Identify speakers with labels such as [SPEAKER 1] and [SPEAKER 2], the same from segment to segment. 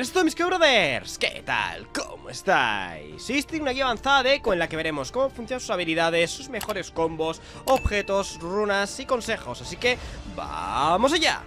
[SPEAKER 1] esto mis brothers, ¿qué tal? ¿Cómo estáis? Existe una guía avanzada de Eco en la que veremos cómo funcionan sus habilidades, sus mejores combos, objetos, runas y consejos Así que, ¡vamos allá!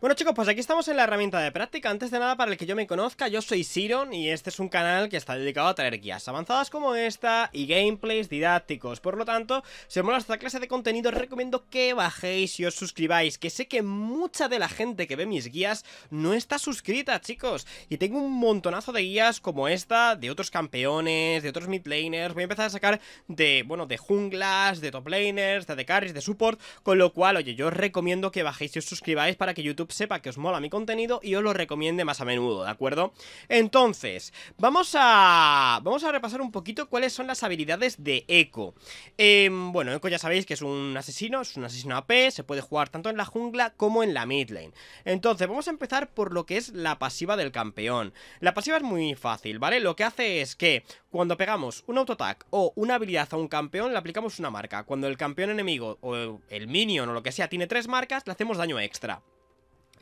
[SPEAKER 1] Bueno chicos, pues aquí estamos en la herramienta de práctica Antes de nada, para el que yo me conozca, yo soy Siron Y este es un canal que está dedicado a traer guías avanzadas como esta Y gameplays didácticos Por lo tanto, si os mola esta clase de contenido Os Recomiendo que bajéis y os suscribáis Que sé que mucha de la gente que ve mis guías No está suscrita, chicos Y tengo un montonazo de guías como esta De otros campeones, de otros mid laners Voy a empezar a sacar de, bueno, de junglas De top laners, de carries, de support Con lo cual, oye, yo os recomiendo que bajéis y os suscribáis Para que YouTube sepa que os mola mi contenido y os lo recomiende más a menudo, ¿de acuerdo? Entonces, vamos a... Vamos a repasar un poquito cuáles son las habilidades de Echo. Em, bueno, Echo ya sabéis que es un asesino, es un asesino AP, se puede jugar tanto en la jungla como en la mid lane. Entonces, vamos a empezar por lo que es la pasiva del campeón. La pasiva es muy fácil, ¿vale? Lo que hace es que cuando pegamos un auto auto-attack o una habilidad a un campeón, le aplicamos una marca. Cuando el campeón enemigo o el minion o lo que sea tiene tres marcas, le hacemos daño extra.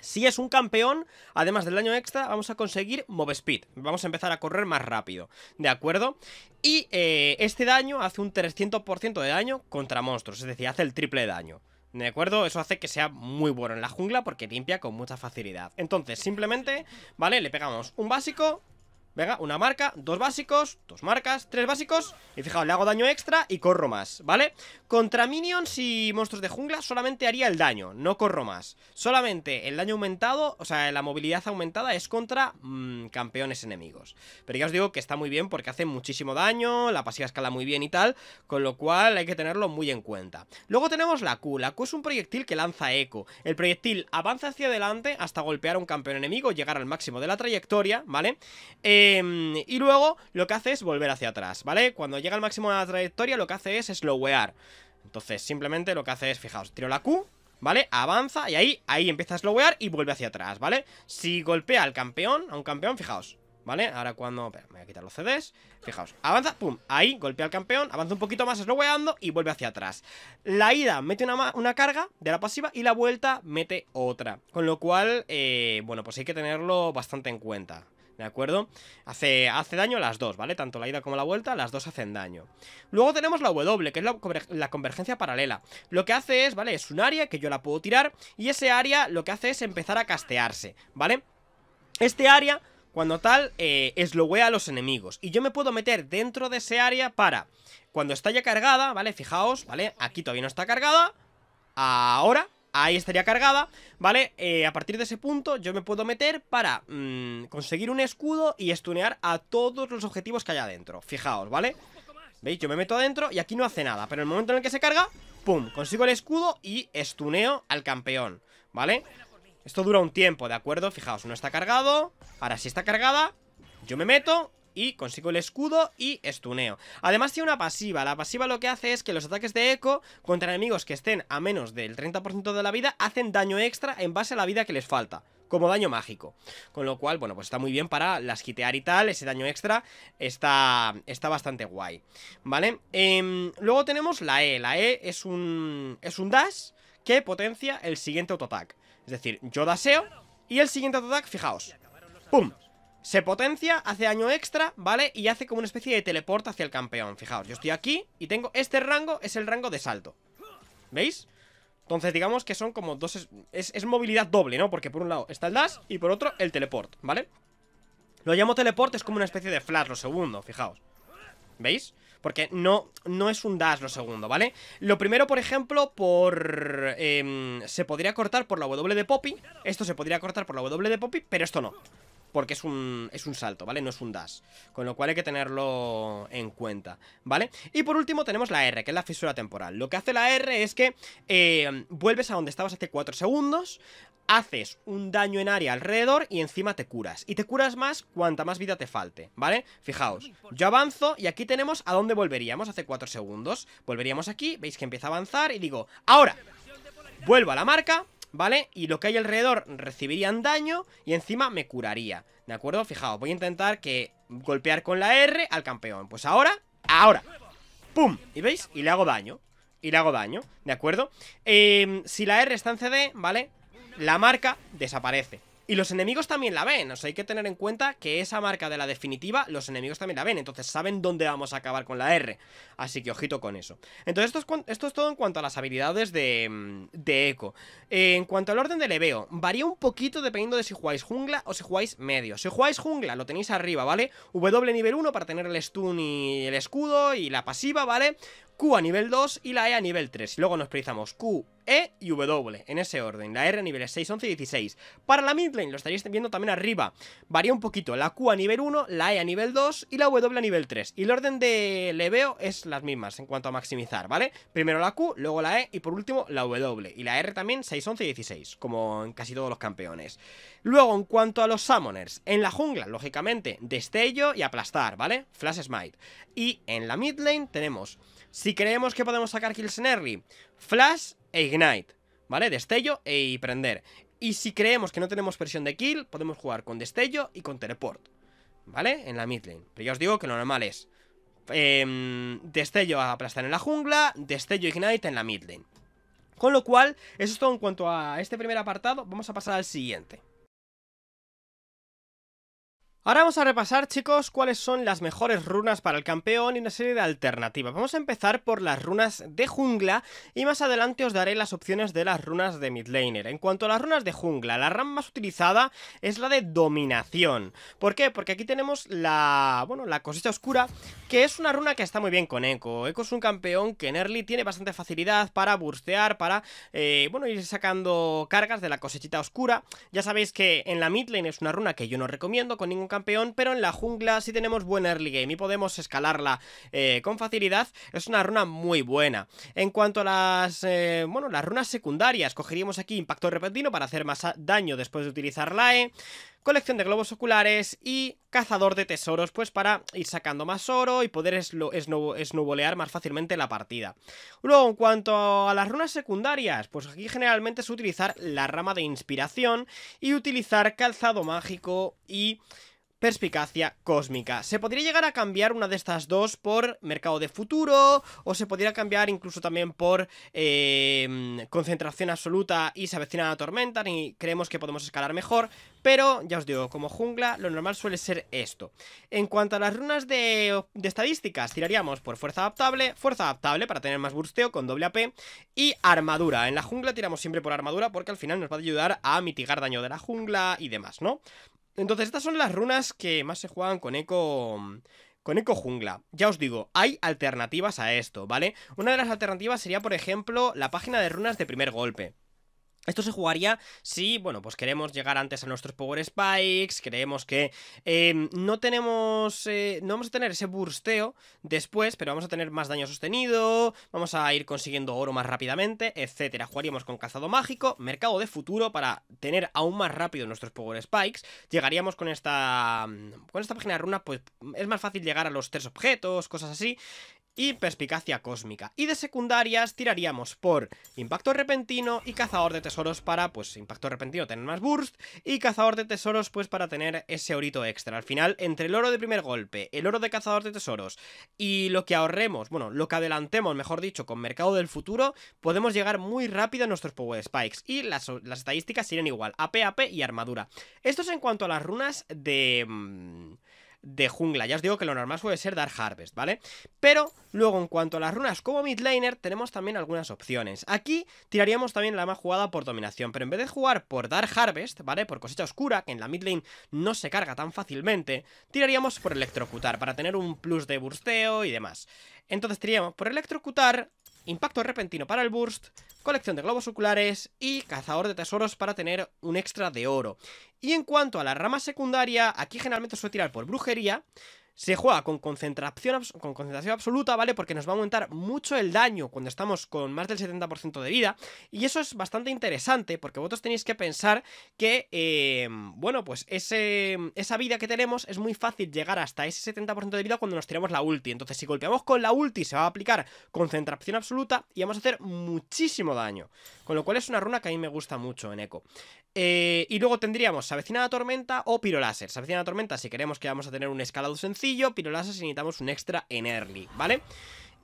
[SPEAKER 1] Si es un campeón, además del daño extra, vamos a conseguir Move Speed. Vamos a empezar a correr más rápido, ¿de acuerdo? Y eh, este daño hace un 300% de daño contra monstruos, es decir, hace el triple daño. ¿De acuerdo? Eso hace que sea muy bueno en la jungla porque limpia con mucha facilidad. Entonces, simplemente, ¿vale? Le pegamos un básico Venga, una marca, dos básicos, dos marcas, tres básicos Y fijaos, le hago daño extra y corro más, ¿vale? Contra minions y monstruos de jungla solamente haría el daño, no corro más Solamente el daño aumentado, o sea, la movilidad aumentada es contra mm, campeones enemigos Pero ya os digo que está muy bien porque hace muchísimo daño, la pasiva escala muy bien y tal Con lo cual hay que tenerlo muy en cuenta Luego tenemos la Q, la Q es un proyectil que lanza eco El proyectil avanza hacia adelante hasta golpear a un campeón enemigo, llegar al máximo de la trayectoria, ¿vale? Eh Em, y luego lo que hace es volver hacia atrás, ¿vale? Cuando llega al máximo de la trayectoria lo que hace es slowear. Entonces simplemente lo que hace es, fijaos, tiro la Q, ¿vale? Avanza y ahí, ahí empieza a slowear y vuelve hacia atrás, ¿vale? Si golpea al campeón, a un campeón, fijaos, ¿vale? Ahora cuando... me voy a quitar los CDs Fijaos, avanza, pum, ahí, golpea al campeón Avanza un poquito más, sloweando y vuelve hacia atrás La ida mete una, una, carga de la pasiva Y la vuelta mete otra Con lo cual, eh, bueno, pues hay que tenerlo bastante en cuenta ¿de acuerdo? Hace, hace daño las dos, ¿vale? Tanto la ida como la vuelta, las dos hacen daño. Luego tenemos la W, que es la, convergencia paralela. Lo que hace es, ¿vale? Es un área que yo la puedo tirar y ese área lo que hace es empezar a castearse, ¿vale? Este área cuando tal, eh, lo a los enemigos. Y yo me puedo meter dentro de ese área para, cuando está ya cargada, ¿vale? Fijaos, ¿vale? Aquí todavía no está cargada. Ahora, ahí estaría cargada, ¿vale? Eh, a partir de ese punto yo me puedo meter para mm, conseguir un escudo y estunear a todos los objetivos que haya adentro. Fijaos, ¿vale? ¿Veis? Yo me meto adentro y aquí no hace nada, pero en el momento en el que se carga, ¡pum! Consigo el escudo y estuneo al campeón, ¿vale? Esto dura un tiempo, ¿de acuerdo? Fijaos, no está cargado, ahora sí está cargada, yo me meto y consigo el escudo y estuneo. Además tiene una pasiva, la pasiva lo que hace es que los ataques de eco contra enemigos que estén a menos del 30% de la vida hacen daño extra en base a la vida que les falta como daño mágico. Con lo cual, bueno, pues está muy bien para las quitear y tal. Ese daño extra está, está bastante guay. ¿Vale? Em, luego tenemos la E. La E es un, es un dash que potencia el siguiente autoatac. Es decir, yo daseo y el siguiente autoatac, fijaos. ¡Pum! se potencia, hace año extra, ¿vale? Y hace como una especie de teleport hacia el campeón Fijaos, yo estoy aquí y tengo este rango Es el rango de salto ¿Veis? Entonces digamos que son como dos... Es, movilidad doble, ¿no? Porque por un lado está el dash y por otro el teleport, ¿vale? Lo llamo teleport, es como una especie de flash lo segundo, fijaos ¿Veis? Porque no, no es un dash lo segundo, ¿vale? Lo primero, por ejemplo, por... Em, se podría cortar por la W de Poppy Esto se podría cortar por la W de Poppy, pero esto no porque es un, es un salto, ¿vale? No es un dash. Con lo cual hay que tenerlo en cuenta, ¿vale? Y por último tenemos la R, que es la fisura temporal. Lo que hace la R es que eh, vuelves a donde estabas hace 4 segundos, haces un daño en área alrededor y encima te curas. Y te curas más cuanta más vida te falte, ¿vale? Fijaos, yo avanzo y aquí tenemos a dónde volveríamos hace 4 segundos. Volveríamos aquí, veis que empieza a avanzar y digo, ahora, vuelvo a la marca ¿Vale? Y lo que hay alrededor recibirían daño y encima me curaría ¿De acuerdo? Fijaos, voy a intentar que golpear con la R al campeón Pues ahora, ahora ¡Pum! ¿Y veis? Y le hago daño Y le hago daño, ¿de acuerdo? Eh, si la R está en CD, ¿vale? La marca desaparece y los enemigos también la ven, o sea, hay que tener en cuenta que esa marca de la definitiva, los enemigos también la ven, entonces saben dónde vamos a acabar con la R. Así que ojito con eso. Entonces esto es, esto es todo en cuanto a las habilidades de, mm, de eco. Eh, en cuanto al orden del leveo, varía un poquito dependiendo de si jugáis jungla o si jugáis medio. Si jugáis jungla, lo tenéis arriba, ¿vale? W nivel 1 para tener el stun y el escudo y la pasiva, ¿vale? Q a nivel 2 y la E a nivel 3. Luego nos precisamos Q, E y W, en ese orden. La R a niveles 6, 11 y 16. Para la mid lane, lo estaréis viendo también arriba. Varía un poquito, la Q a nivel 1, la E a nivel 2 y la W a nivel 3. Y el orden de leveo es las mismas en cuanto a maximizar, ¿vale? Primero la Q, luego la E y por último la W. Y la R también 6, 11 y 16, como en casi todos los campeones. Luego, en cuanto a los summoners, en la jungla, lógicamente, destello y aplastar, ¿vale? Flash Smite. Y en la mid lane tenemos si creemos que podemos sacar kills en early, Flash e Ignite, ¿vale? Destello y e prender. Y si creemos que no tenemos presión de kill, podemos jugar con destello y con teleport, ¿vale? En la mid lane. Pero ya os digo que lo normal es em, destello a aplastar en la jungla, destello e Ignite en la mid lane. Con lo cual, eso es todo en cuanto a este primer apartado. Vamos a pasar al siguiente. Ahora vamos a repasar, chicos, cuáles son las mejores runas para el campeón y una serie de alternativas. Vamos a empezar por las runas de jungla y más adelante os daré las opciones de las runas de midlaner. En cuanto a las runas de jungla, la rama más utilizada es la de dominación. ¿Por qué? Porque aquí tenemos la, bueno, la cosita oscura, que es una runa que está muy bien con Echo. Echo es un campeón que en early tiene bastante facilidad para burstear, para, eh, bueno, ir sacando cargas de la cosechita oscura. Ya sabéis que en la midlane es una runa que yo no recomiendo con ningún campeón pero en la jungla si tenemos buen early game y podemos escalarla eh, con facilidad. Es una runa muy buena. En cuanto a las, eh, bueno, las runas secundarias, cogeríamos aquí impacto repentino para hacer más daño después de utilizar la E colección de globos oculares y cazador de tesoros, pues para ir sacando más oro y poder snubolear más fácilmente la partida. Luego, en cuanto a las runas secundarias, pues aquí generalmente es utilizar la rama de inspiración y utilizar calzado mágico y perspicacia cósmica. Se podría llegar a cambiar una de estas dos por mercado de futuro o se podría cambiar incluso también por em, concentración absoluta y se avecina la tormenta y creemos que podemos escalar mejor, pero ya os digo, como jungla lo normal suele ser esto. En cuanto a las runas de, de estadísticas, tiraríamos por fuerza adaptable, fuerza adaptable para tener más bursteo con doble AP y armadura. En la jungla tiramos siempre por armadura porque al final nos va a ayudar a mitigar daño de la jungla y demás, ¿no? Entonces, estas son las runas que más se juegan con eco. Con Eco Jungla, ya os digo, hay alternativas a esto, ¿vale? Una de las alternativas sería, por ejemplo, la página de runas de primer golpe. Esto se jugaría si, bueno, pues queremos llegar antes a nuestros Power Spikes, creemos que em, no tenemos, eh, no vamos a tener ese bursteo después, pero vamos a tener más daño sostenido, vamos a ir consiguiendo oro más rápidamente, etcétera. Jugaríamos con cazado mágico, mercado de futuro para tener aún más rápido nuestros Power Spikes. Llegaríamos con esta, con esta página de runa, pues es más fácil llegar a los tres objetos, cosas así y Perspicacia Cósmica. Y de secundarias tiraríamos por Impacto Repentino y Cazador de Tesoros para, pues, Impacto Repentino tener más burst y Cazador de Tesoros, pues, para tener ese orito extra. Al final, entre el oro de primer golpe, el oro de Cazador de Tesoros y lo que ahorremos, bueno, lo que adelantemos, mejor dicho, con Mercado del Futuro, podemos llegar muy rápido a nuestros Power Spikes y las, estadísticas irán igual, AP, AP y armadura. Esto es en cuanto a las runas de... Mm, de jungla. Ya os digo que lo normal suele ser dar Harvest, ¿vale? Pero luego, en cuanto a las runas como midlaner, tenemos también algunas opciones. Aquí tiraríamos también la más jugada por dominación, pero en vez de jugar por dar Harvest, ¿vale? Por cosecha oscura, que en la midlane no se carga tan fácilmente, tiraríamos por electrocutar para tener un plus de bursteo y demás. Entonces tiraríamos por electrocutar impacto repentino para el burst, colección de globos oculares y cazador de tesoros para tener un extra de oro. Y en cuanto a la rama secundaria, aquí generalmente suele tirar por brujería, se juega con concentración, con concentración absoluta, ¿vale? Porque nos va a aumentar mucho el daño cuando estamos con más del 70% de vida. Y eso es bastante interesante porque vosotros tenéis que pensar que, em, bueno, pues ese, esa vida que tenemos es muy fácil llegar hasta ese 70% de vida cuando nos tiramos la ulti. Entonces, si golpeamos con la ulti, se va a aplicar concentración absoluta y vamos a hacer muchísimo daño. Con lo cual es una runa que a mí me gusta mucho en eco. Eh, y luego tendríamos de Tormenta o Piroláser. de Tormenta si queremos que vamos a tener un escalado sencillo sencillo, necesitamos un extra en early, ¿vale?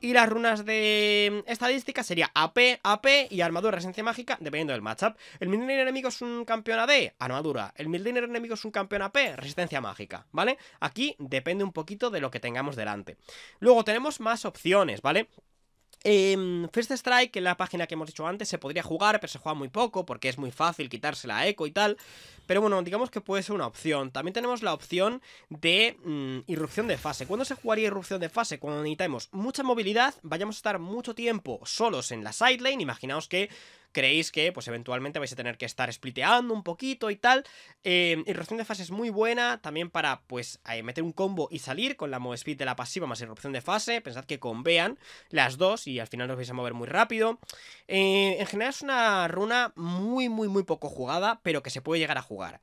[SPEAKER 1] Y las runas de mm, estadística sería AP, AP y armadura Resistencia mágica, dependiendo del matchup. El Midlaner enemigo es un campeón AD, armadura. El Midliner enemigo es un campeón AP, resistencia mágica, ¿vale? Aquí depende un poquito de lo que tengamos delante. Luego tenemos más opciones, ¿vale? vale eh, First Strike, que la página que hemos dicho antes, se podría jugar, pero se juega muy poco porque es muy fácil quitarse la eco y tal. Pero bueno, digamos que puede ser una opción. También tenemos la opción de mm, irrupción de fase. ¿Cuándo se jugaría irrupción de fase? Cuando necesitamos mucha movilidad, vayamos a estar mucho tiempo solos en la sidelane. Imaginaos que creéis que pues eventualmente vais a tener que estar spliteando un poquito y tal. irrupción eh, de fase es muy buena también para pues eh, meter un combo y salir con la move speed de la pasiva más irrupción de fase. Pensad que convean las dos y al final os vais a mover muy rápido. Eh, en general es una runa muy, muy, muy poco jugada, pero que se puede llegar a jugar.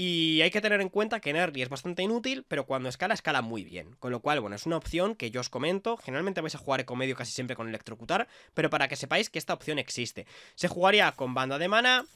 [SPEAKER 1] Y hay que tener en cuenta que en es bastante inútil, pero cuando escala, escala muy bien. Con lo cual, bueno, es una opción que yo os comento. Generalmente vais a jugar medio casi siempre con Electrocutar, pero para que sepáis que esta opción existe. Se jugaría con banda de mana,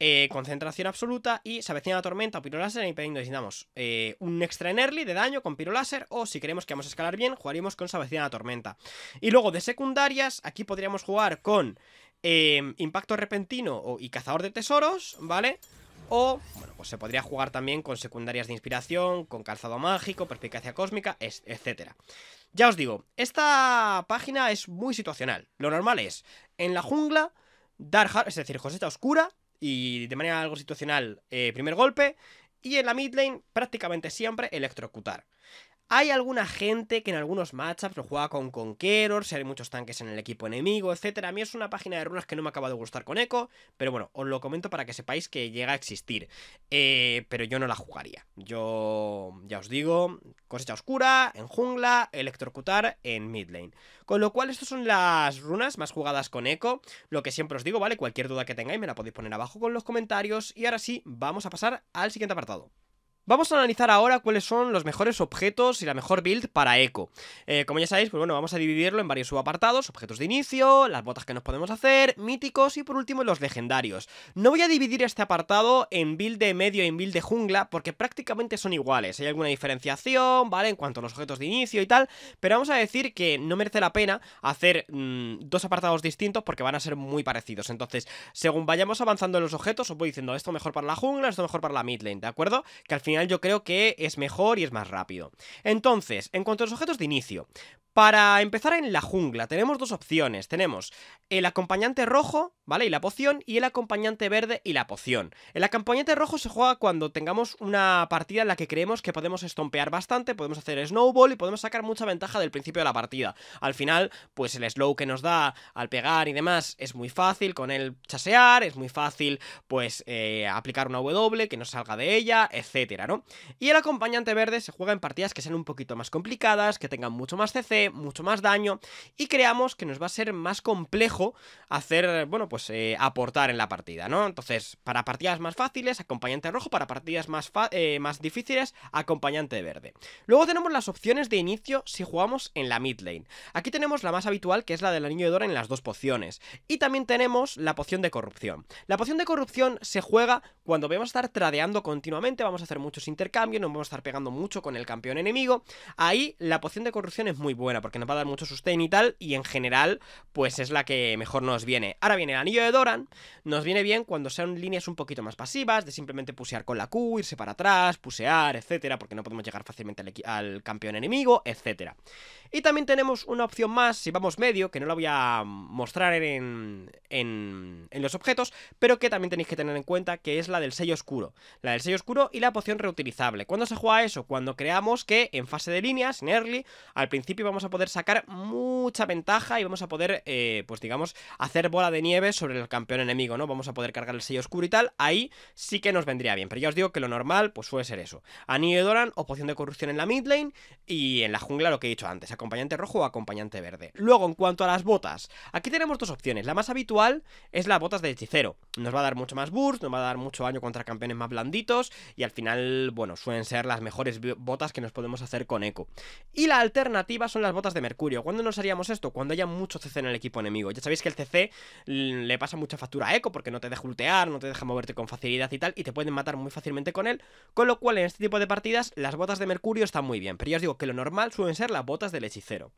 [SPEAKER 1] eh, concentración absoluta y Sabecina avecina la tormenta, piroláser y necesitamos eh, un extra en early de daño con Láser o si queremos que vamos a escalar bien, jugaríamos con Sabecina la tormenta. Y luego de secundarias, aquí podríamos jugar con eh, impacto repentino y cazador de tesoros, ¿vale? vale o, bueno, pues se podría jugar también con secundarias de inspiración, con calzado mágico, perspicacia cósmica, etc. Ya os digo, esta página es muy situacional. Lo normal es, en la jungla, dar es decir, Joseta Oscura, y de manera algo situacional, eh, primer golpe, y en la mid lane prácticamente siempre electrocutar. Hay alguna gente que en algunos matchups lo juega con si hay muchos tanques en el equipo enemigo, etc. A mí es una página de runas que no me acaba de gustar con Echo, pero bueno, os lo comento para que sepáis que llega a existir. Eh, pero yo no la jugaría. Yo, ya os digo, cosecha oscura, en jungla, electrocutar, en mid lane. Con lo cual, estas son las runas más jugadas con Echo. Lo que siempre os digo, ¿vale? Cualquier duda que tengáis me la podéis poner abajo con los comentarios. Y ahora sí, vamos a pasar al siguiente apartado. Vamos a analizar ahora cuáles son los mejores objetos y la mejor build para Echo. Eh, como ya sabéis, pues bueno, vamos a dividirlo en varios subapartados, objetos de inicio, las botas que nos podemos hacer, míticos y por último los legendarios. No voy a dividir este apartado en build de medio y en build de jungla porque prácticamente son iguales, hay alguna diferenciación, ¿vale? En cuanto a los objetos de inicio y tal, pero vamos a decir que no merece la pena hacer mm, dos apartados distintos porque van a ser muy parecidos. Entonces, según vayamos avanzando en los objetos, os voy diciendo esto mejor para la jungla, esto mejor para la mid lane, ¿de acuerdo? Que al final final yo creo que es mejor y es más rápido. Entonces, en cuanto a los objetos de inicio, para empezar en la jungla tenemos dos opciones. Tenemos el acompañante rojo, ¿vale? Y la poción, y el acompañante verde y la poción. El acompañante rojo se juega cuando tengamos una partida en la que creemos que podemos estompear bastante, podemos hacer snowball y podemos sacar mucha ventaja del principio de la partida. Al final, pues el slow que nos da al pegar y demás es muy fácil con el chasear, es muy fácil pues eh, aplicar una W que nos salga de ella, etcétera y el acompañante verde se juega en partidas que sean un poquito más complicadas, que tengan mucho más CC, mucho más daño, y creamos que nos va a ser más complejo hacer, bueno, pues eh, aportar en la partida, ¿no? Entonces, para partidas más fáciles, acompañante rojo, para partidas más, eh, más difíciles, acompañante verde. Luego tenemos las opciones de inicio si jugamos en la mid lane. Aquí tenemos la más habitual, que es la del anillo de Dora en las dos pociones. Y también tenemos la poción de corrupción. La poción de corrupción se juega cuando vamos a estar tradeando continuamente, vamos a hacer mucho muchos intercambios, nos vamos a estar pegando mucho con el campeón enemigo. Ahí la poción de corrupción es muy buena porque nos va a dar mucho sustain y tal, y en general pues es la que mejor nos viene. Ahora viene el anillo de Doran, nos viene bien cuando sean líneas un poquito más pasivas, de simplemente pusear con la Q, irse para atrás, pusear, etcétera, porque no podemos llegar fácilmente al, campeón enemigo, etcétera. Y también tenemos una opción más, si vamos medio, que no la voy a mostrar en, en, en los objetos, pero que también tenéis que tener en cuenta que es la del sello oscuro. La del sello oscuro y la poción reutilizable. ¿Cuándo se juega eso? Cuando creamos que en fase de líneas, en early, al principio vamos a poder sacar mucha ventaja y vamos a poder, eh, pues digamos, hacer bola de nieve sobre el campeón enemigo, ¿no? Vamos a poder cargar el sello oscuro y tal, ahí sí que nos vendría bien. Pero ya os digo que lo normal, pues suele ser eso. Anillo de Doran, poción de corrupción en la mid lane y en la jungla lo que he dicho antes, acompañante rojo o acompañante verde. Luego, en cuanto a las botas, aquí tenemos dos opciones. La más habitual es las botas de hechicero. Nos va a dar mucho más burst, nos va a dar mucho daño contra campeones más blanditos y al final bueno, suelen ser las mejores botas que nos podemos hacer con eco. Y la alternativa son las botas de mercurio. ¿Cuándo nos haríamos esto? Cuando haya mucho CC en el equipo enemigo. Ya sabéis que el CC mm, le pasa mucha factura a eco porque no te deja ultear no te deja moverte con facilidad y tal, y te pueden matar muy fácilmente con él. Con lo cual, en este tipo de partidas, las botas de mercurio están muy bien. Pero ya os digo que lo normal suelen ser las botas del hechicero.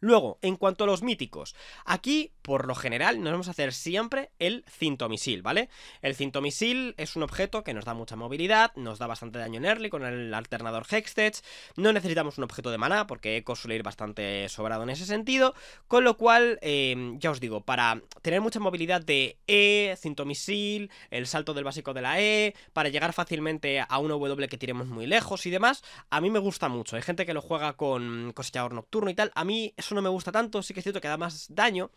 [SPEAKER 1] Luego, en cuanto a los míticos, aquí por lo general nos vamos a hacer siempre el cintomisil, ¿vale? El cintomisil es un objeto que nos da mucha movilidad, nos da bastante daño en early con el alternador Hextech, no necesitamos un objeto de maná porque Eco suele ir bastante sobrado en ese sentido, con lo cual, em, ya os digo, para tener mucha movilidad de E, cintomisil, el salto del básico de la E, para llegar fácilmente a un W que tiremos muy lejos y demás, a mí me gusta mucho, hay gente que lo juega con cosechador nocturno y tal, a mí no me gusta tanto, sí que es cierto que da más daño,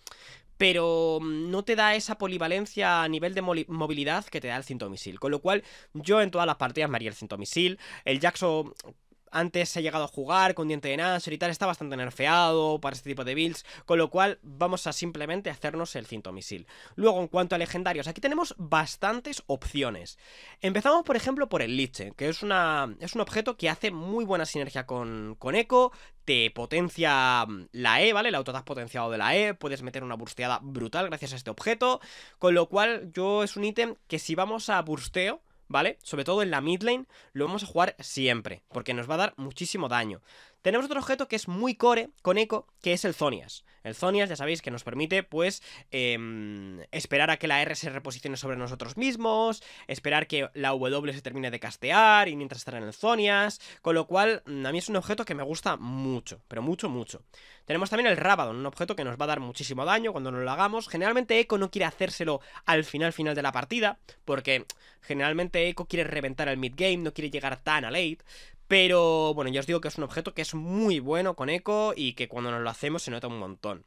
[SPEAKER 1] pero mm, no te da esa polivalencia a nivel de movilidad que te da el cinto misil. Con lo cual, yo en todas las partidas me haría el cinto misil. El Jackson antes se ha llegado a jugar con Diente de Nasher y tal, está bastante nerfeado para este tipo de builds, con lo cual vamos a simplemente hacernos el cinto misil. Luego, en cuanto a legendarios, aquí tenemos bastantes opciones. Empezamos, por ejemplo, por el Liche, que es, una, es un objeto que hace muy buena sinergia con, con Echo, te potencia mm, la E, ¿vale? El auto potenciado de la E, puedes meter una bursteada brutal gracias a este objeto, con lo cual yo es un ítem que si vamos a bursteo, ¿vale? Sobre todo en la mid lane, lo vamos a jugar siempre, porque nos va a dar muchísimo daño. Tenemos otro objeto que es muy core con eco, que es el Zonias. El Zonias, ya sabéis, que nos permite, pues, em, esperar a que la R se reposicione sobre nosotros mismos, esperar que la W se termine de castear y mientras estará en el Zonias, con lo cual, mm, a mí es un objeto que me gusta mucho, pero mucho, mucho. Tenemos también el Rabadon, un objeto que nos va a dar muchísimo daño cuando no lo hagamos. Generalmente Eco no quiere hacérselo al final final de la partida, porque generalmente Eco quiere reventar el mid-game, no quiere llegar tan a late, pero bueno, ya os digo que es un objeto que es muy bueno con eco y que cuando nos lo hacemos se nota un montón.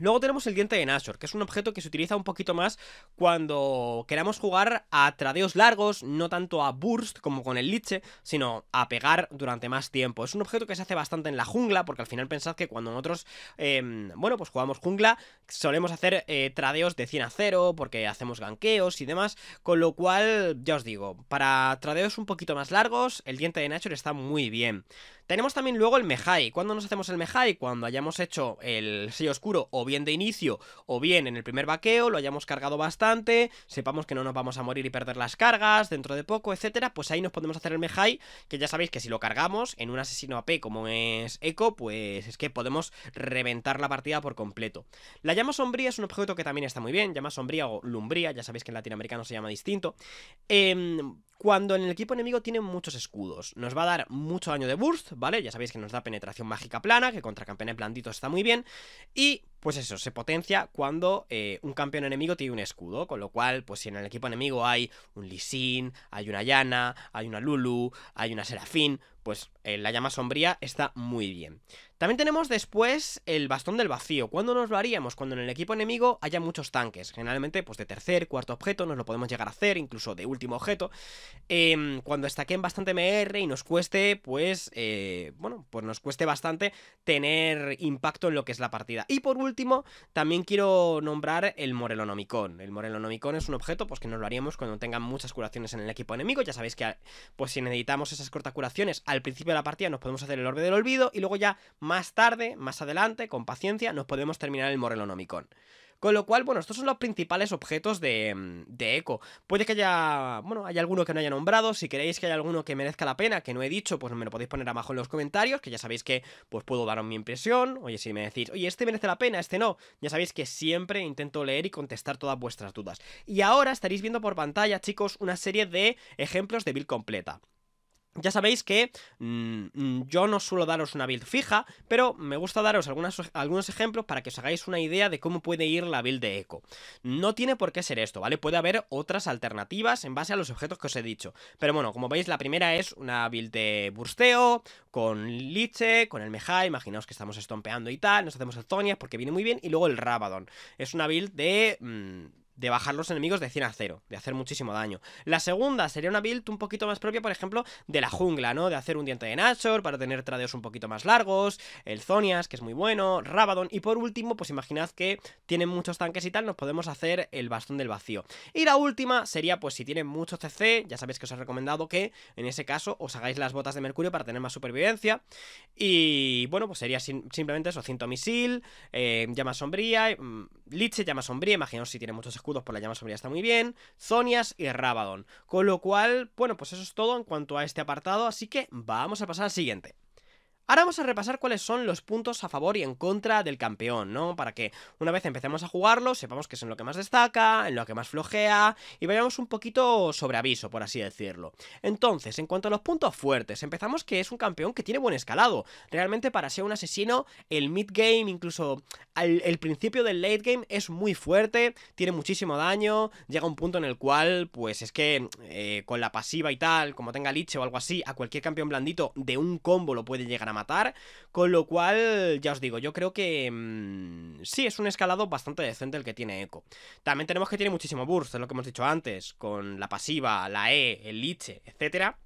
[SPEAKER 1] Luego tenemos el diente de Nashor, que es un objeto que se utiliza un poquito más cuando queramos jugar a tradeos largos, no tanto a burst como con el liche, sino a pegar durante más tiempo. Es un objeto que se hace bastante en la jungla, porque al final pensad que cuando nosotros, em, bueno, pues jugamos jungla, solemos hacer eh, tradeos de 100 a 0, porque hacemos ganqueos y demás, con lo cual, ya os digo, para tradeos un poquito más largos, el diente de Nashor está muy bien. Tenemos también luego el Mejai. ¿Cuándo nos hacemos el Mejai? Cuando hayamos hecho el sello oscuro o bien de inicio o bien en el primer vaqueo, lo hayamos cargado bastante, sepamos que no nos vamos a morir y perder las cargas dentro de poco, etcétera, pues ahí nos podemos hacer el Mejai, que ya sabéis que si lo cargamos en un asesino AP como es Echo, pues es que podemos reventar la partida por completo. La llama sombría es un objeto que también está muy bien, llama sombría o lumbría, ya sabéis que en latinoamericano se llama distinto. Eh, cuando en el equipo enemigo tiene muchos escudos, nos va a dar mucho daño de burst, ¿vale? Ya sabéis que nos da penetración mágica plana, que contra campeones blanditos está muy bien. Y pues eso, se potencia cuando eh, un campeón enemigo tiene un escudo, con lo cual, pues si en el equipo enemigo hay un Lee hay una Yana, hay una Lulu, hay una Serafín, pues eh, la llama sombría está muy bien. También tenemos después el bastón del vacío. ¿Cuándo nos lo haríamos? Cuando en el equipo enemigo haya muchos tanques. Generalmente, pues de tercer, cuarto objeto, nos lo podemos llegar a hacer, incluso de último objeto. Em, cuando estaquen bastante MR y nos cueste, pues, eh, bueno, pues nos cueste bastante tener impacto en lo que es la partida. Y por último, último, también quiero nombrar el Morelonomicón, El Morelonomicon es un objeto pues, que nos lo haríamos cuando tengan muchas curaciones en el equipo enemigo. Ya sabéis que ah, pues, si necesitamos esas curaciones al principio de la partida nos podemos hacer el Orbe del Olvido y luego ya más tarde, más adelante, con paciencia, nos podemos terminar el Morelonomicón. Con lo cual, bueno, estos son los principales objetos de, mm, de eco. Puede que haya, bueno, hay alguno que no haya nombrado, si queréis que haya alguno que merezca la pena, que no he dicho, pues me lo podéis poner abajo en los comentarios, que ya sabéis que pues puedo daros mi impresión, oye, si me decís, oye, este merece la pena, este no, ya sabéis que siempre intento leer y contestar todas vuestras dudas. Y ahora estaréis viendo por pantalla, chicos, una serie de ejemplos de build completa. Ya sabéis que mm, mm, yo no suelo daros una build fija, pero me gusta daros algunos ejemplos para que os hagáis una idea de cómo puede ir la build de eco. No tiene por qué ser esto, ¿vale? Puede haber otras alternativas en base a los objetos que os he dicho. Pero bueno, como veis, la primera es una build de bursteo, con Liche, con el Meja, imaginaos que estamos estompeando y tal, nos hacemos el porque viene muy bien, y luego el Rabadon. Es una build de... Mm, de bajar los enemigos de 100 a 0, de hacer muchísimo daño. La segunda sería una build un poquito más propia, por ejemplo, de la jungla, ¿no? De hacer un diente de Nashor para tener tradeos un poquito más largos, el Zonias, que es muy bueno, Rabadon, y por último, pues imaginad que tienen muchos tanques y tal, nos podemos hacer el bastón del vacío. Y la última sería, pues si tienen mucho CC, ya sabéis que os he recomendado que en ese caso os hagáis las botas de mercurio para tener más supervivencia. Y bueno, pues sería simplemente eso, cinto misil, eh, llama sombría, mm, Lich llama sombría, imaginaos si tiene muchos escudos por la llama sombría está muy bien, Zonias y Rabadon. Con lo cual, bueno, pues eso es todo en cuanto a este apartado, así que vamos a pasar al siguiente. Ahora vamos a repasar cuáles son los puntos a favor y en contra del campeón, ¿no? Para que una vez empecemos a jugarlo, sepamos que es en lo que más destaca, en lo que más flojea, y vayamos un poquito sobre aviso, por así decirlo. Entonces, en cuanto a los puntos fuertes, empezamos que es un campeón que tiene buen escalado. Realmente para ser un asesino, el mid-game, incluso el principio del late-game es muy fuerte, tiene muchísimo daño, llega un punto en el cual, pues es que eh, con la pasiva y tal, como tenga liche o algo así, a cualquier campeón blandito de un combo lo puede llegar a matar. Con lo cual, ya os digo, yo creo que mm, sí, es un escalado bastante decente el que tiene Echo. También tenemos que tiene muchísimo burst, es lo que hemos dicho antes, con la pasiva, la E, el liche, etcétera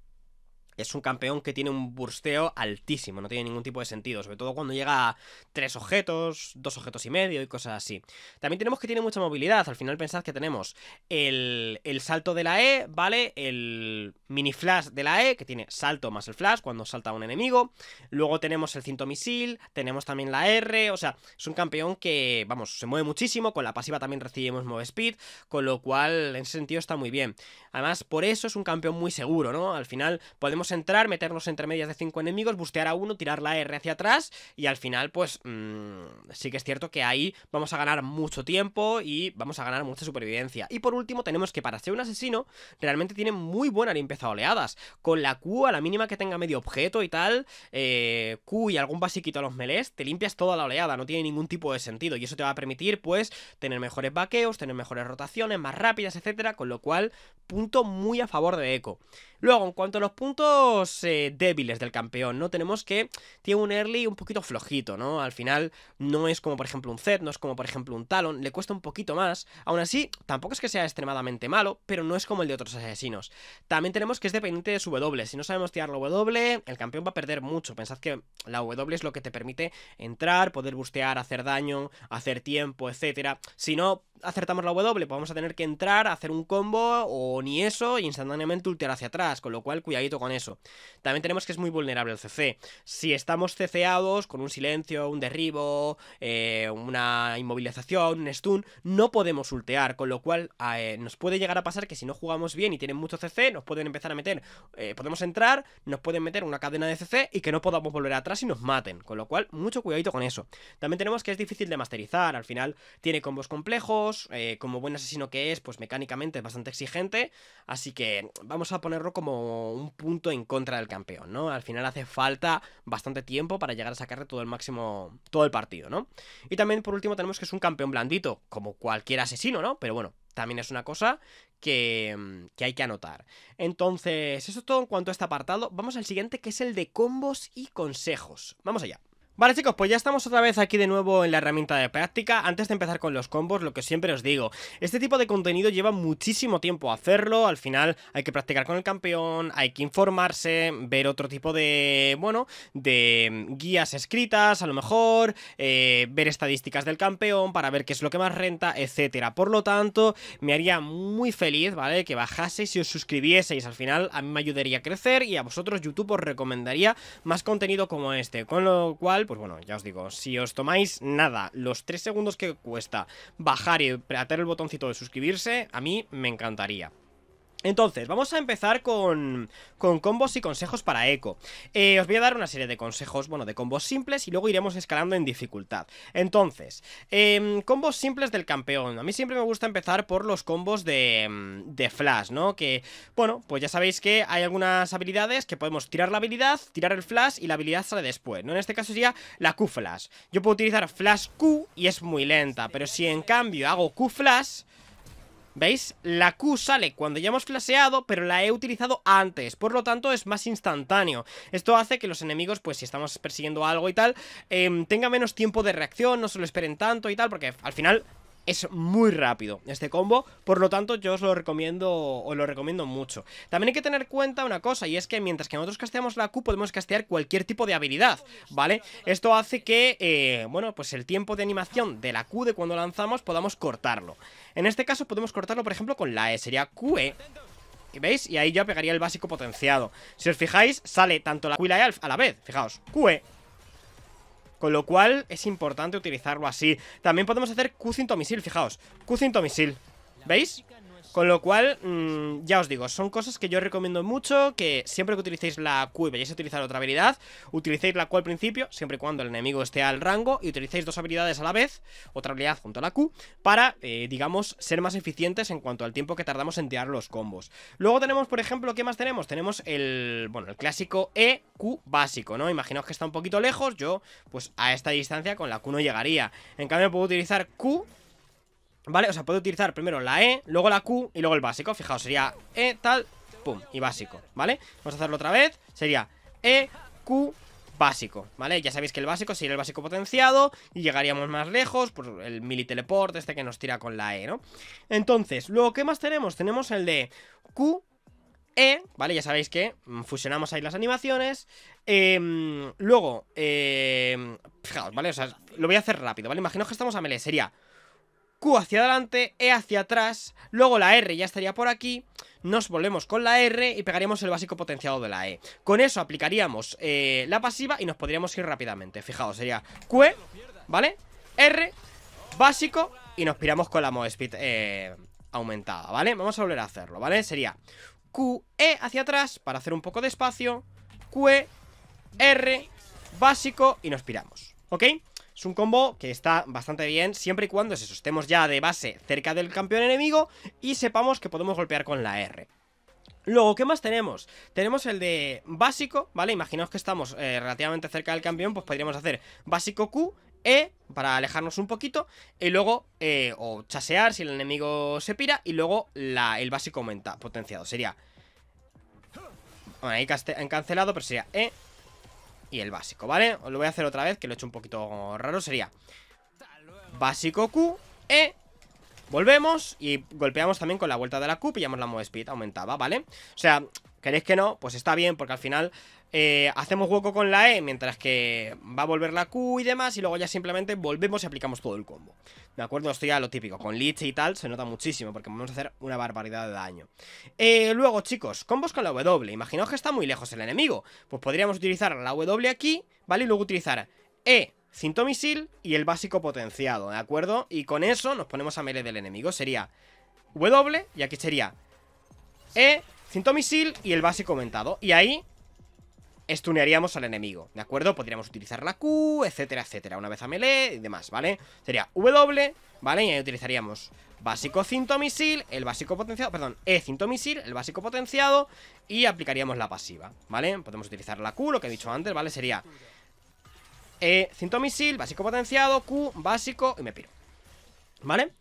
[SPEAKER 1] es un campeón que tiene un bursteo altísimo, no tiene ningún tipo de sentido, sobre todo cuando llega a tres objetos, dos objetos y medio y cosas así. También tenemos que tiene mucha movilidad, al final pensad que tenemos el, el salto de la E, ¿vale? El mini flash de la E, que tiene salto más el flash cuando salta a un enemigo, luego tenemos el cinto misil, tenemos también la R, o sea, es un campeón que, vamos, se mueve muchísimo, con la pasiva también recibimos move speed, con lo cual en ese sentido está muy bien. Además, por eso es un campeón muy seguro, ¿no? Al final podemos entrar, meternos entre medias de cinco enemigos, bustear a uno, tirar la R hacia atrás y al final, pues mm, sí que es cierto que ahí vamos a ganar mucho tiempo y vamos a ganar mucha supervivencia. Y por último, tenemos que para ser un asesino, realmente tiene muy buena limpieza de oleadas. Con la Q, a la mínima que tenga medio objeto y tal, eh, Q y algún basiquito a los melés, te limpias toda la oleada, no tiene ningún tipo de sentido. Y eso te va a permitir, pues, tener mejores vaqueos, tener mejores rotaciones, más rápidas, etcétera. Con lo cual, punto muy a favor de Eco. Luego, en cuanto a los puntos eh, débiles del campeón, ¿no? Tenemos que tiene un early un poquito flojito, ¿no? Al final no es como por ejemplo un Zed, no es como por ejemplo un Talon, le cuesta un poquito más. Aún así, tampoco es que sea extremadamente malo, pero no es como el de otros asesinos. También tenemos que es dependiente de su W. Si no sabemos tirar la W, el campeón va a perder mucho. Pensad que la W es lo que te permite entrar, poder bustear, hacer daño, hacer tiempo, etcétera. Si no acertamos la W, pues vamos a tener que entrar, hacer un combo o ni eso y instantáneamente ultear hacia atrás con lo cual cuidadito con eso. También tenemos que es muy vulnerable el CC. Si estamos CCados con un silencio, un derribo, eh, una inmovilización, un stun, no podemos ultear, con lo cual eh, nos puede llegar a pasar que si no jugamos bien y tienen mucho CC, nos pueden empezar a meter, eh, podemos entrar, nos pueden meter una cadena de CC y que no podamos volver atrás y nos maten, con lo cual mucho cuidadito con eso. También tenemos que es difícil de masterizar, al final tiene combos complejos, como buen asesino que es, pues mecánicamente es bastante exigente, así que vamos a ponerlo como como un punto en contra del campeón, ¿no? Al final hace falta bastante tiempo para llegar a sacarle todo el máximo, todo el partido, ¿no? Y también por último tenemos que es un campeón blandito, como cualquier asesino, ¿no? Pero bueno, también es una cosa que, mm, que, hay que anotar. Entonces, eso es todo en cuanto a este apartado. Vamos al siguiente, que es el de combos y consejos. Vamos allá. Vale chicos, pues ya estamos otra vez aquí de nuevo en la herramienta de práctica Antes de empezar con los combos, lo que siempre os digo Este tipo de contenido lleva muchísimo tiempo hacerlo Al final hay que practicar con el campeón, hay que informarse Ver otro tipo de, bueno, de mm, guías escritas a lo mejor eh, Ver estadísticas del campeón para ver qué es lo que más renta, etcétera Por lo tanto, me haría muy feliz, ¿vale? Que bajaseis y os suscribieseis Al final a mí me ayudaría a crecer y a vosotros YouTube os recomendaría más contenido como este Con lo cual pues bueno, ya os digo, si os tomáis nada, los 3 segundos que cuesta bajar y apretar el botoncito de suscribirse, a mí me encantaría. Entonces, vamos a empezar con, con combos y consejos para eco. Eh, os voy a dar una serie de consejos, bueno, de combos simples y luego iremos escalando en dificultad. Entonces, em, combos simples del campeón. A mí siempre me gusta empezar por los combos de, em, de flash, ¿no? Que, bueno, pues ya sabéis que hay algunas habilidades que podemos tirar la habilidad, tirar el flash y la habilidad sale después, ¿no? En este caso sería la Q-Flash. Yo puedo utilizar Flash Q y es muy lenta, pero si en cambio hago Q-Flash... ¿Veis? La Q sale cuando ya hemos flaseado, pero la he utilizado antes, por lo tanto es más instantáneo. Esto hace que los enemigos, pues si estamos persiguiendo algo y tal, eh, em, tengan menos tiempo de reacción, no se lo esperen tanto y tal, porque al final es muy rápido este combo, por lo tanto yo os lo recomiendo, os lo recomiendo mucho. También hay que tener cuenta una cosa, y es que mientras que nosotros casteamos la Q podemos castear cualquier tipo de habilidad, ¿vale? Esto hace que, eh, bueno, pues el tiempo de animación de la Q de cuando lanzamos podamos cortarlo. En este caso podemos cortarlo, por ejemplo, con la E, sería QE, ¿veis? Y ahí ya pegaría el básico potenciado. Si os fijáis, sale tanto la Q y la E a la vez, fijaos, QE, con lo cual es importante utilizarlo así. También podemos hacer q misil, fijaos. q misil. ¿Veis? Con lo cual, mm, ya os digo, son cosas que yo recomiendo mucho, que siempre que utilicéis la Q y vayáis a utilizar otra habilidad, utilicéis la Q al principio, siempre y cuando el enemigo esté al rango, y utilicéis dos habilidades a la vez, otra habilidad junto a la Q, para, eh, digamos, ser más eficientes en cuanto al tiempo que tardamos en tirar los combos. Luego tenemos, por ejemplo, ¿qué más tenemos? Tenemos el, bueno, el clásico EQ básico, ¿no? Imaginaos que está un poquito lejos, yo, pues a esta distancia con la Q no llegaría. En cambio puedo utilizar Q ¿Vale? O sea, puedo utilizar primero la E, luego la Q y luego el básico Fijaos, sería E, tal, pum, y básico ¿Vale? Vamos a hacerlo otra vez Sería E, Q, básico, ¿vale? Ya sabéis que el básico sería el básico potenciado y llegaríamos más lejos por el mili teleporte este que nos tira con la E, ¿no? Entonces, luego, ¿qué más tenemos? Tenemos el de Q, E, ¿vale? Ya sabéis que mm, fusionamos ahí las animaciones. Em, luego, eh, fijaos, ¿vale? O sea, lo voy a hacer rápido, ¿vale? imagino que estamos a melee, sería Q hacia adelante, E hacia atrás, luego la R ya estaría por aquí, nos volvemos con la R y pegaríamos el básico potenciado de la E. Con eso aplicaríamos eh, la pasiva y nos podríamos ir rápidamente. Fijaos, sería Q, ¿vale? R, básico y nos piramos con la mode speed eh, aumentada, ¿vale? Vamos a volver a hacerlo, ¿vale? Sería Q, E hacia atrás para hacer un poco de espacio, Q, R, básico y nos piramos, ¿ok? un combo que está bastante bien siempre y cuando estemos ya de base cerca del campeón enemigo y sepamos que podemos golpear con la R. Luego, ¿qué más tenemos? Tenemos el de básico, ¿vale? Imaginaos que estamos eh, relativamente cerca del campeón, pues podríamos hacer básico Q, E, para alejarnos un poquito, y luego, eh, o chasear si el enemigo se pira, y luego la, el básico aumenta, potenciado, sería... Bueno, ahí cancelado, pero sería E, y el básico, ¿vale? Os lo voy a hacer otra vez, que lo he hecho un poquito raro Sería básico Q, E Volvemos y golpeamos también con la vuelta de la Q Pillamos la move speed, aumentaba, ¿vale? O sea, queréis que no, pues está bien Porque al final eh, hacemos hueco con la E mientras que va a volver la Q y demás y luego ya simplemente volvemos y aplicamos todo el combo. ¿De acuerdo? Esto ya lo típico. Con Lich y tal se nota muchísimo porque vamos a hacer una barbaridad de daño. Eh, luego, chicos, combos con la W. Imaginaos que está muy lejos el enemigo. Pues podríamos utilizar la W aquí, ¿vale? Y luego utilizar E cinto misil y el básico potenciado, ¿de acuerdo? Y con eso nos ponemos a melee del enemigo. Sería W y aquí sería E, cinto misil y el básico aumentado. Y ahí estunearíamos al enemigo, ¿de acuerdo? Podríamos utilizar la Q, etcétera, etcétera, una vez a melee y demás, ¿vale? Sería W, ¿vale? Y ahí utilizaríamos básico cinto misil, el básico potenciado, perdón, E cinto misil, el básico potenciado y aplicaríamos la pasiva, ¿vale? Podemos utilizar la Q, lo que he dicho antes, ¿vale? Sería E cinto misil, básico potenciado, Q, básico y me piro, ¿vale? vale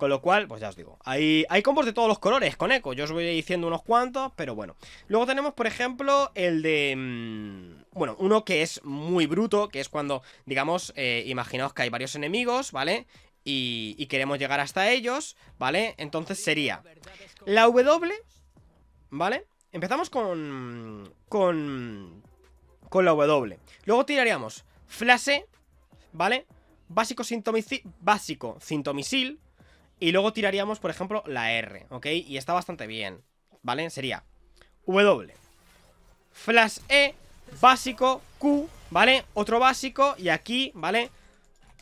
[SPEAKER 1] con lo cual, pues ya os digo, hay, combos de todos los colores con eco. Yo os voy diciendo unos cuantos, pero bueno. Luego tenemos, por ejemplo, el de... Mm, bueno, uno que es muy bruto, que es cuando, digamos, eh, imaginaos que hay varios enemigos, ¿vale? Y, queremos llegar hasta ellos, ¿vale? Entonces sería la W, ¿vale? Empezamos con... con... con la W. Luego tiraríamos flase, ¿vale? Básico, sintomisil, básico sintomisil. Y luego tiraríamos, por ejemplo, la R, ¿ok? Y está bastante bien, ¿vale? Sería W, Flash E, básico, Q, ¿vale? Otro básico y aquí, ¿vale?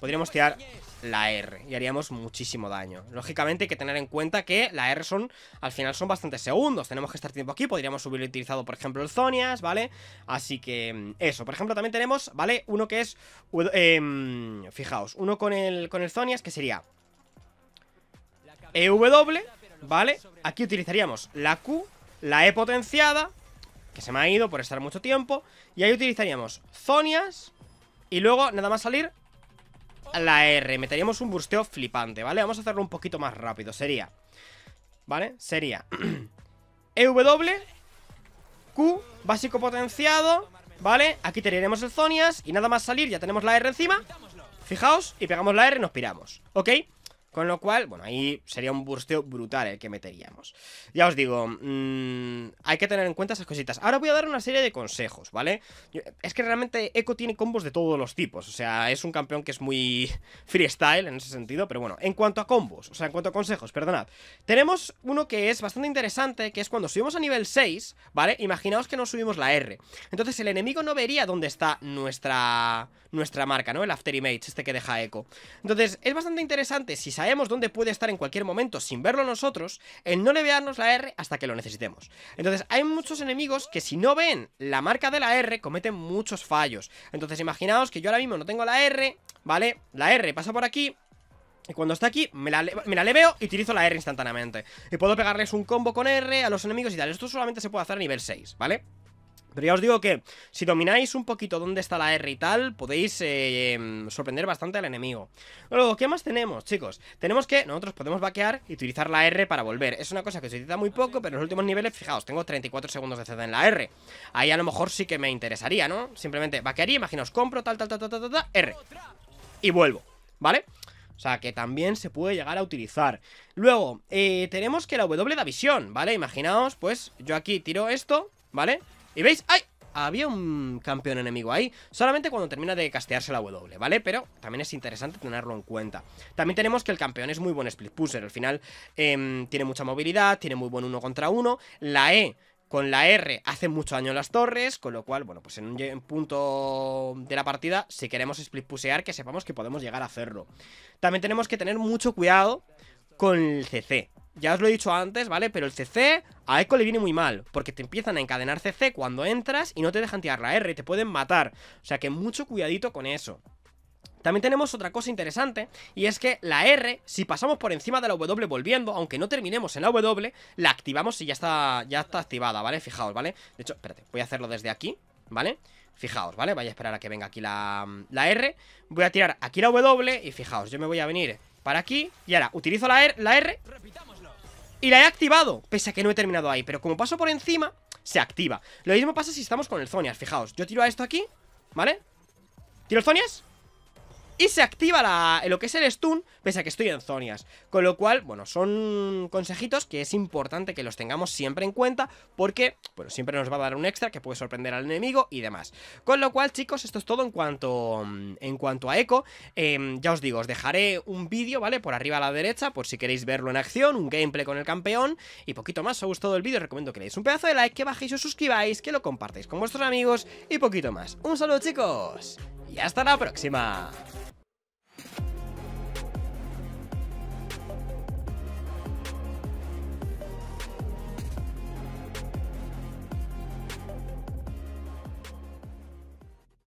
[SPEAKER 1] Podríamos tirar la R y haríamos muchísimo daño. Lógicamente hay que tener en cuenta que la R son, al final son bastantes segundos, tenemos que estar tiempo aquí, podríamos subir utilizado por ejemplo el Zonias, ¿vale? Así que mm, eso, por ejemplo también tenemos, ¿vale? Uno que es, eh, fijaos, uno con el, con el Zonias que sería EW, ¿vale? Aquí utilizaríamos la Q, la E potenciada, que se me ha ido por estar mucho tiempo, y ahí utilizaríamos Zonias, y luego nada más salir la R, meteríamos un busteo flipante, ¿vale? Vamos a hacerlo un poquito más rápido, sería, ¿vale? Sería EW, e Q, básico potenciado, ¿vale? Aquí tendríamos el Zonias, y nada más salir ya tenemos la R encima, fijaos, y pegamos la R y nos piramos, ¿ok? Con lo cual, bueno, ahí sería un bursteo brutal el eh, que meteríamos. Ya os digo, mm, hay que tener en cuenta esas cositas. Ahora voy a dar una serie de consejos, ¿vale? Es que realmente Echo tiene combos de todos los tipos. O sea, es un campeón que es muy freestyle en ese sentido. Pero bueno, en cuanto a combos, o sea, en cuanto a consejos, perdonad. Tenemos uno que es bastante interesante, que es cuando subimos a nivel 6, ¿vale? Imaginaos que no subimos la R. Entonces el enemigo no vería dónde está nuestra, nuestra marca, ¿no? El After Image, este que deja Echo. Entonces, es bastante interesante si sabemos dónde puede estar en cualquier momento sin verlo nosotros, en no levearnos la R hasta que lo necesitemos. Entonces, hay muchos enemigos que si no ven la marca de la R, cometen muchos fallos. Entonces, imaginaos que yo ahora mismo no tengo la R, ¿vale? La R pasa por aquí, y cuando está aquí, me la, me la leveo y utilizo la R instantáneamente. Y puedo pegarles un combo con R a los enemigos y tal. Esto solamente se puede hacer a nivel 6, ¿vale? Pero ya os digo que si domináis un poquito dónde está la R y tal, podéis eh, em, sorprender bastante al enemigo. Luego, ¿qué más tenemos, chicos? Tenemos que nosotros podemos vaquear y utilizar la R para volver. Es una cosa que se utiliza muy poco, pero en los últimos niveles, fijaos, tengo 34 segundos de CD en la R. Ahí a lo mejor sí que me interesaría, ¿no? Simplemente vaquearía, imaginaos, compro, tal, tal, tal, tal, tal, R. Y vuelvo, ¿vale? O sea, que también se puede llegar a utilizar. Luego, eh, tenemos que la W da visión, ¿vale? Imaginaos, pues, yo aquí tiro esto, ¿vale? vale y veis, ¡ay! Había un campeón enemigo ahí, solamente cuando termina de castearse la W, ¿vale? Pero también es interesante tenerlo en cuenta. También tenemos que el campeón es muy buen split pusher, al final em, tiene mucha movilidad, tiene muy buen uno contra uno, la E con la R hace mucho daño a las torres, con lo cual, bueno, pues en un punto de la partida, si queremos split pushear, que sepamos que podemos llegar a hacerlo. También tenemos que tener mucho cuidado con el CC, ya os lo he dicho antes, ¿vale? Pero el CC a Echo le viene muy mal, porque te empiezan a encadenar CC cuando entras y no te dejan tirar la R, Y te pueden matar. O sea que mucho cuidadito con eso. También tenemos otra cosa interesante, y es que la R, si pasamos por encima de la W volviendo, aunque no terminemos en la W, la activamos y ya está, ya está activada, ¿vale? Fijaos, ¿vale? De hecho, espérate, voy a hacerlo desde aquí, ¿vale? Fijaos, ¿vale? Voy a esperar a que venga aquí la, R, voy a tirar aquí la W y fijaos, yo me voy a venir para aquí y ahora utilizo la R, la R y la he activado, pese a que no he terminado ahí Pero como paso por encima, se activa Lo mismo pasa si estamos con el Zonias, fijaos Yo tiro a esto aquí, ¿vale? ¿Tiro el Zonias? Y se activa la, lo que es el stun, pese a que estoy en zonias. Con lo cual, bueno, son consejitos que es importante que los tengamos siempre en cuenta, porque, bueno, siempre nos va a dar un extra que puede sorprender al enemigo y demás. Con lo cual, chicos, esto es todo en cuanto, en cuanto a eco. Em, ya os digo, os dejaré un vídeo, ¿vale? Por arriba a la derecha, por si queréis verlo en acción, un gameplay con el campeón y poquito más. os ha gustado el vídeo, recomiendo que le un pedazo de like, que bajéis os suscribáis, que lo compartáis con vuestros amigos y poquito más. Un saludo, chicos y hasta la próxima.